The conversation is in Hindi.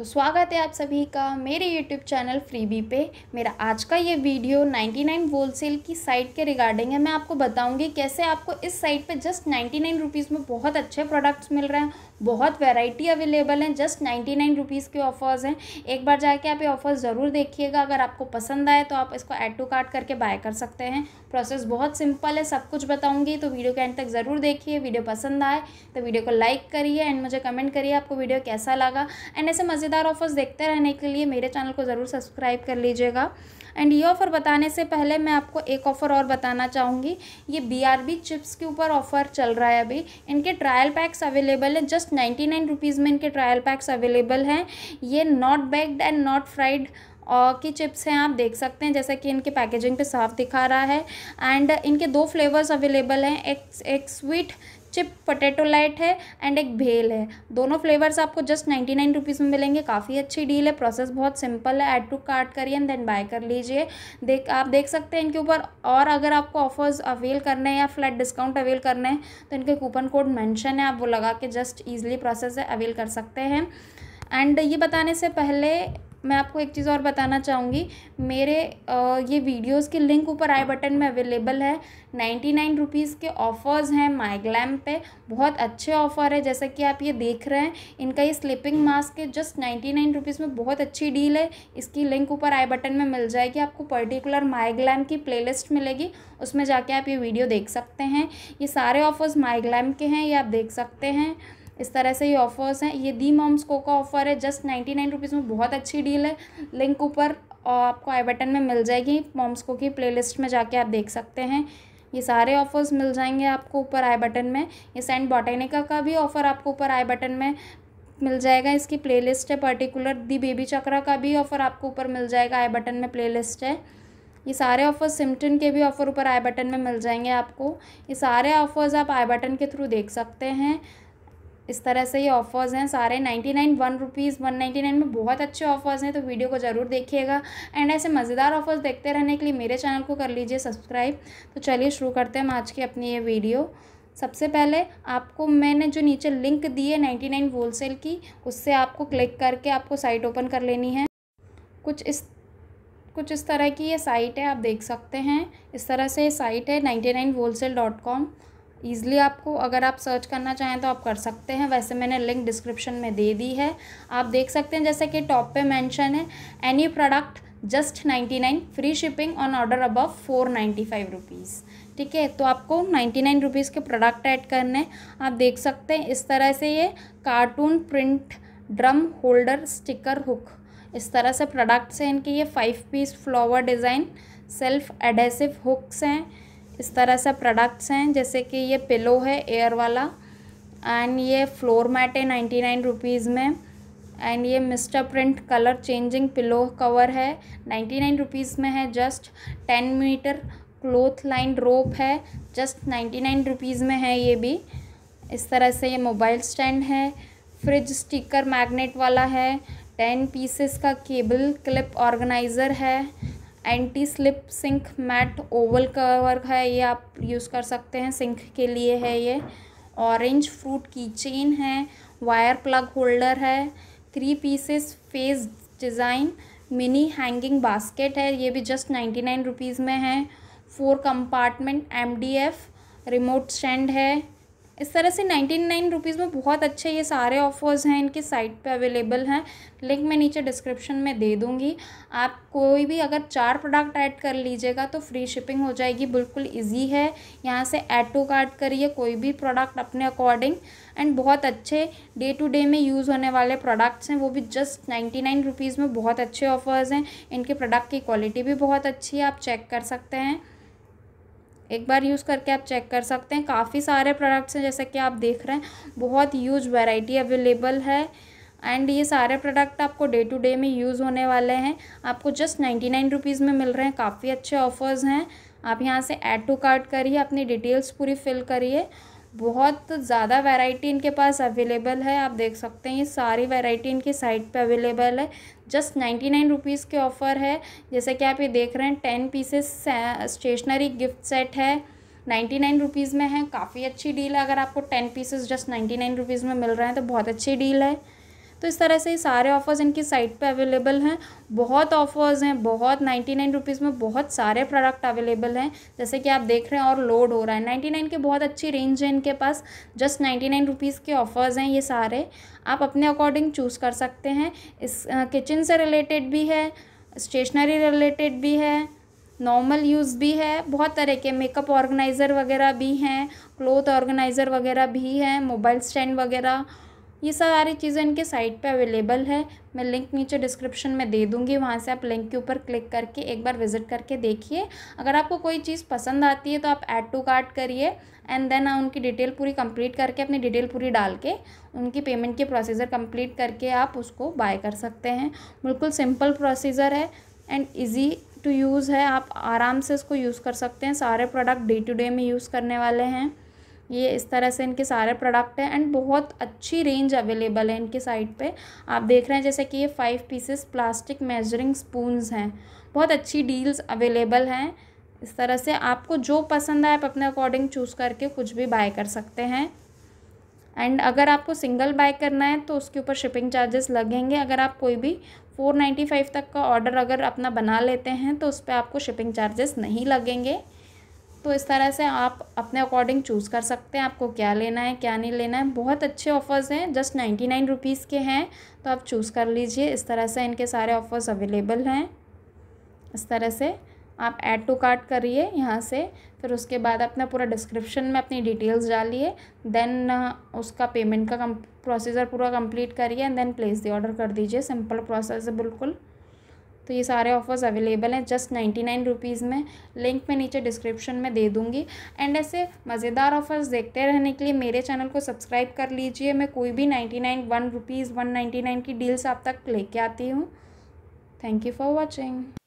तो स्वागत है आप सभी का मेरे यूट्यूब चैनल फ्रीबी पे मेरा आज का ये वीडियो 99 नाइन होलसेल की साइट के रिगार्डिंग है मैं आपको बताऊंगी कैसे आपको इस साइट पे जस्ट 99 नाइन रुपीज़ में बहुत अच्छे प्रोडक्ट्स मिल रहे हैं बहुत वैरायटी अवेलेबल हैं जस्ट नाइन्टी नाइन रुपीज़ के ऑफर्स हैं एक बार जाके आप ये ऑफर ज़रूर देखिएगा अगर आपको पसंद आए तो आप इसको ऐड टू कार्ट करके बाय कर सकते हैं प्रोसेस बहुत सिंपल है सब कुछ बताऊँगी तो वीडियो के एंड तक ज़रूर देखिए वीडियो पसंद आए तो वीडियो को लाइक करिए एंड मुझे कमेंट करिए आपको वीडियो कैसा लगा एंड ऐसे मज़ेदार ऑफर्स देखते रहने के लिए मेरे चैनल को ज़रूर सब्सक्राइब कर लीजिएगा एंड ये ऑफ़र बताने से पहले मैं आपको एक ऑफ़र और बताना चाहूँगी ये बी आर बी चिप्स के ऊपर ऑफ़र चल रहा है अभी इनके ट्रायल पैक्स अवेलेबल हैं जस्ट नाइन्टी नाइन रुपीज़ में इनके ट्रायल पैक्स अवेलेबल हैं ये not baked and not fried और की चिप्स हैं आप देख सकते हैं जैसा कि इनके पैकेजिंग पे साफ दिखा रहा है एंड इनके दो फ्लेवर्स अवेलेबल हैं एक एक स्वीट चिप पोटैटो लाइट है एंड एक भेल है दोनों फ्लेवर्स आपको जस्ट नाइन्टी नाइन रुपीज़ में मिलेंगे काफ़ी अच्छी डील है प्रोसेस बहुत सिंपल है ऐड टू कार्ट करिए एंड देन बाय कर लीजिए देख आप देख सकते हैं इनके ऊपर और अगर आपको ऑफर्स अवेल करने हैं या फ्लैट डिस्काउंट अवेल करना है तो इनके कूपन कोड मैंशन है आप वो लगा के जस्ट ईजिली प्रोसेस है अवेल कर सकते हैं एंड ये बताने से पहले मैं आपको एक चीज़ और बताना चाहूँगी मेरे ये वीडियोस के लिंक ऊपर आई बटन में अवेलेबल है नाइन्टी नाइन रुपीज़ के ऑफ़र्स हैं माइग्लैम पे बहुत अच्छे ऑफ़र है जैसा कि आप ये देख रहे हैं इनका ये स्लिपिंग मास्क है जस्ट नाइन्टी नाइन रुपीज़ में बहुत अच्छी डील है इसकी लिंक ऊपर आई बटन में मिल जाएगी आपको पर्टिकुलर माइग्लैम की प्ले मिलेगी उसमें जाके आप ये वीडियो देख सकते हैं ये सारे ऑफ़र्स माइग्लैम के हैं ये आप देख सकते हैं इस तरह से ये ऑफर्स हैं ये दी मॉम्स को का ऑफर है जस्ट नाइन्टी नाइन रुपीज़ में बहुत अच्छी डील है लिंक ऊपर आपको आई बटन में मिल जाएगी मॉम्स को की प्लेलिस्ट में जाके आप देख सकते हैं ये सारे ऑफर्स मिल जाएंगे आपको ऊपर आई बटन में ये सेंट बॉटेनिका का भी ऑफ़र आपको ऊपर आई बटन में मिल जाएगा इसकी प्लेलिस्ट है पर्टिकुलर दी बेबी चक्रा का भी ऑफ़र आपको ऊपर मिल जाएगा आई बटन में प्लेलिस्ट है ये सारे ऑफ़र्स सिमटन के भी ऑफ़र ऊपर आई बटन में मिल जाएंगे आपको ये सारे ऑफ़र्स आप आई बटन के थ्रू देख सकते हैं इस तरह से ये ऑफर्स हैं सारे ninety nine one rupees one ninety nine में बहुत अच्छे ऑफर्स हैं तो वीडियो को ज़रूर देखिएगा एंड ऐसे मज़ेदार ऑफर्स देखते रहने के लिए मेरे चैनल को कर लीजिए सब्सक्राइब तो चलिए शुरू करते हैं हम आज की अपनी ये वीडियो सबसे पहले आपको मैंने जो नीचे लिंक दी है नाइन्टी नाइन होलसेल की उससे आपको क्लिक करके आपको साइट ओपन कर लेनी है कुछ इस कुछ इस तरह की ये साइट है आप देख सकते हैं इस तरह से ये साइट है ninety nine wholesale dot com easily आपको अगर आप सर्च करना चाहें तो आप कर सकते हैं वैसे मैंने लिंक डिस्क्रिप्शन में दे दी है आप देख सकते हैं जैसे कि टॉप पे मेंशन है any product just ninety nine free shipping on order above four ninety five rupees ठीक है तो आपको नाइन्टी नाइन रुपीज़ के प्रोडक्ट ऐड करने आप देख सकते हैं इस तरह से ये cartoon print drum holder sticker hook इस तरह से प्रोडक्ट्स हैं इनके ये five piece flower design self adhesive hooks हैं इस तरह से प्रोडक्ट्स हैं जैसे कि ये पिलो है एयर वाला एंड ये फ्लोर मैट है नाइन्टी नाइन रुपीज़ में एंड ये mister print colour changing pillow cover है नाइन्टी नाइन रुपीज़ में है just ten metre cloth line rope है जस्ट नाइन्टी नाइन रुपीज़ में है ये भी इस तरह से ये मोबाइल स्टैंड है फ्रिज स्टिकर मैग्नेट वाला है टेन पीसेस का केबल क्लिप ऑर्गेनाइज़र है anti slip sink mat oval cover है ये आप यूज़ कर सकते हैं सिंक के लिए है ये ऑरेंज फ्रूट की चेन है वायर प्लग होल्डर है three pieces face design mini hanging basket है ये भी जस्ट नाइन्टी नाइन रुपीज़ में है four compartment M D F remote stand है इस तरह से नाइन्टी नाइन रुपीज़ में बहुत अच्छे ये सारे ऑफ़र्स हैं इनके साइट पे अवेलेबल हैं लिंक मैं नीचे डिस्क्रिप्शन में दे दूँगी आप कोई भी अगर चार प्रोडक्ट ऐड कर लीजिएगा तो फ्री शिपिंग हो जाएगी बिल्कुल इजी है यहाँ से ऐटो टू करिए कोई भी प्रोडक्ट अपने अकॉर्डिंग एंड बहुत अच्छे डे टू डे में यूज़ होने वाले प्रोडक्ट्स हैं वो भी जस्ट नाइन्टी नाइन रुपीज़ में बहुत अच्छे ऑफ़र्स हैं इनके प्रोडक्ट की क्वालिटी भी बहुत अच्छी है आप चेक कर सकते हैं एक बार यूज़ करके आप चेक कर सकते हैं काफ़ी सारे प्रोडक्ट्स हैं जैसे कि आप देख रहे हैं बहुत यूज वैरायटी अवेलेबल है एंड ये सारे प्रोडक्ट आपको डे टू डे में यूज़ होने वाले हैं आपको जस्ट नाइन्टी नाइन रुपीज़ में मिल रहे हैं काफ़ी अच्छे ऑफर्स हैं आप यहाँ से ऐड टू कार्ट करिए अपनी डिटेल्स पूरी फिल करिए बहुत ज़्यादा वैरायटी इनके पास अवेलेबल है आप देख सकते हैं ये सारी वैरायटी इनकी साइट पे अवेलेबल है जस्ट नाइन्टी नाइन रुपीज़ के ऑफ़र है जैसे कि आप ये देख रहे हैं ten pieces stationery gift set है नाइन्टी नाइन रुपीज़ में है काफ़ी अच्छी डील है अगर आपको ten pieces just ninety nine rupees में मिल रहे हैं तो बहुत अच्छी डील है तो इस तरह से सारे ऑफ़र्स इनकी साइट पे अवेलेबल हैं बहुत ऑफ़र्स हैं बहुत नाइन्टी नाइन रुपीज़ में बहुत सारे प्रोडक्ट अवेलेबल हैं जैसे कि आप देख रहे हैं और लोड हो रहा है नाइन्टी नाइन के बहुत अच्छी रेंज है इनके पास जस्ट नाइन्टी नाइन रुपीज़ के ऑफ़र्स हैं ये सारे आप अपने अकॉर्डिंग चूज़ कर सकते हैं इस किचन से रिलेटेड भी है स्टेशनरी रिलेटेड भी है नॉर्मल यूज़ भी है बहुत तरह के मेकअप ऑर्गेनाइज़र वगैरह भी हैं क्लोथ ऑर्गेनाइज़र वगैरह भी हैं मोबाइल स्टैंड वगैरह ये सारी चीज़ें इनके साइट पे अवेलेबल है मैं लिंक नीचे डिस्क्रिप्शन में दे दूँगी वहाँ से आप लिंक के ऊपर क्लिक करके एक बार विज़िट करके देखिए अगर आपको कोई चीज़ पसंद आती है तो आप ऐड टू कार्ट करिए एंड देन उनकी डिटेल पूरी कंप्लीट करके अपनी डिटेल पूरी डाल के उनकी पेमेंट की प्रोसीजर कम्प्लीट करके आप उसको बाय कर सकते हैं बिल्कुल सिंपल प्रोसीजर है एंड ईजी टू यूज़ है आप आराम से इसको यूज़ कर सकते हैं सारे प्रोडक्ट डे टू डे में यूज़ करने वाले हैं ये इस तरह से इनके सारे प्रोडक्ट हैं एंड बहुत अच्छी रेंज अवेलेबल है इनके साइट पे आप देख रहे हैं जैसे कि ये five pieces plastic measuring spoon हैं बहुत अच्छी डील्स अवेलेबल हैं इस तरह से आपको जो पसंद है आप अपने अकॉर्डिंग चूज़ करके कुछ भी बाय कर सकते हैं एंड अगर आपको सिंगल बाय करना है तो उसके ऊपर शिपिंग चार्जेस लगेंगे अगर आप कोई भी फ़ोर नाइन्टी फाइव तक का ऑर्डर अगर अपना बना लेते हैं तो उस पर आपको शिपिंग चार्जेस नहीं लगेंगे तो इस तरह से आप अपने अकॉर्डिंग चूज़ कर सकते हैं आपको क्या लेना है क्या नहीं लेना है बहुत अच्छे ऑफ़र्स हैं जस्ट नाइन्टी नाइन रुपीज़ के हैं तो आप चूज़ कर लीजिए इस तरह से इनके सारे ऑफ़र्स अवेलेबल हैं इस तरह से आप ऐड टू कार्ट करिए यहाँ से फिर उसके बाद अपना पूरा डिस्क्रिप्शन में अपनी डिटेल्स डालिए देन उसका पेमेंट का कम प्रोसीजर पूरा कंप्लीट करिए and then place the order कर दीजिए सिंपल प्रोसेस है बिल्कुल तो ये सारे ऑफर्स अवेलेबल हैं जस्ट नाइन्टी नाइन रुपीज़ में लिंक मैं नीचे डिस्क्रिप्शन में दे दूँगी एंड ऐसे मज़ेदार ऑफर्स देखते रहने के लिए मेरे चैनल को सब्सक्राइब कर लीजिए मैं कोई भी ninety nine one rupees one ninety nine की डील्स आप तक लेके आती हूँ थैंक यू फॉर वॉचिंग